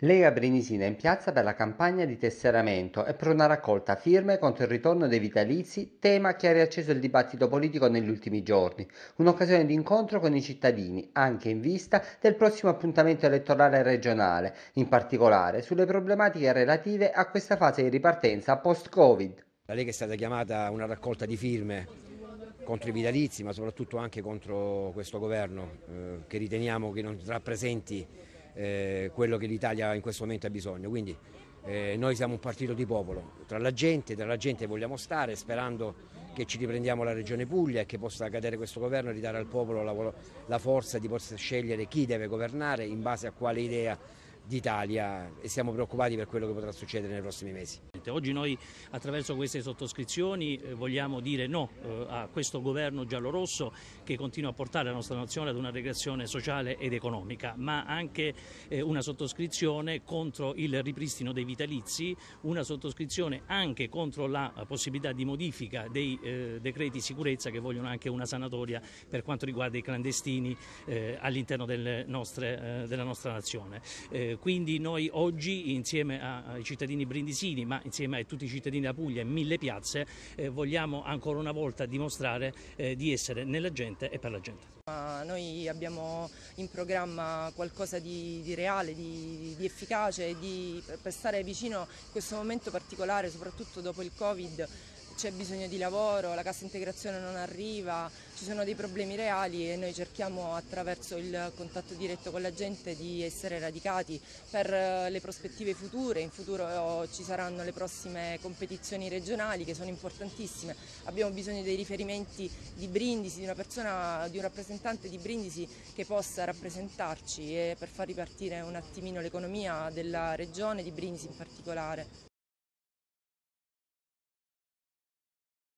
Lega Brenisina in piazza per la campagna di tesseramento e per una raccolta firme contro il ritorno dei vitalizi, tema che ha riacceso il dibattito politico negli ultimi giorni, un'occasione di incontro con i cittadini, anche in vista del prossimo appuntamento elettorale regionale, in particolare sulle problematiche relative a questa fase di ripartenza post-Covid. La Lega è stata chiamata una raccolta di firme contro i vitalizi, ma soprattutto anche contro questo governo eh, che riteniamo che non rappresenti eh, quello che l'Italia in questo momento ha bisogno. Quindi eh, noi siamo un partito di popolo, tra la gente, tra la gente vogliamo stare sperando che ci riprendiamo la regione Puglia e che possa cadere questo governo e ridare al popolo la, la forza di poter scegliere chi deve governare in base a quale idea d'Italia e siamo preoccupati per quello che potrà succedere nei prossimi mesi. Oggi noi attraverso queste sottoscrizioni eh, vogliamo dire no eh, a questo governo giallorosso che continua a portare la nostra nazione ad una regressione sociale ed economica, ma anche eh, una sottoscrizione contro il ripristino dei vitalizi, una sottoscrizione anche contro la possibilità di modifica dei decreti sicurezza che vogliono anche una sanatoria per quanto riguarda i clandestini all'interno della nostra nazione quindi noi oggi insieme ai cittadini brindisini ma insieme a tutti i cittadini della Puglia e mille piazze eh, vogliamo ancora una volta dimostrare eh, di essere nella gente e per la gente. Noi abbiamo in programma qualcosa di, di reale, di, di efficace, di, per stare vicino a questo momento particolare soprattutto dopo il Covid c'è bisogno di lavoro, la cassa integrazione non arriva, ci sono dei problemi reali e noi cerchiamo attraverso il contatto diretto con la gente di essere radicati per eh, le prospettive future, in futuro oh, ci saranno le prossime competizioni regionali che sono importantissime, abbiamo bisogno dei riferimenti di Brindisi, di una persona, di un rappresentante di Brindisi che possa rappresentarci e per far ripartire un attimino l'economia della regione, di Brindisi in particolare.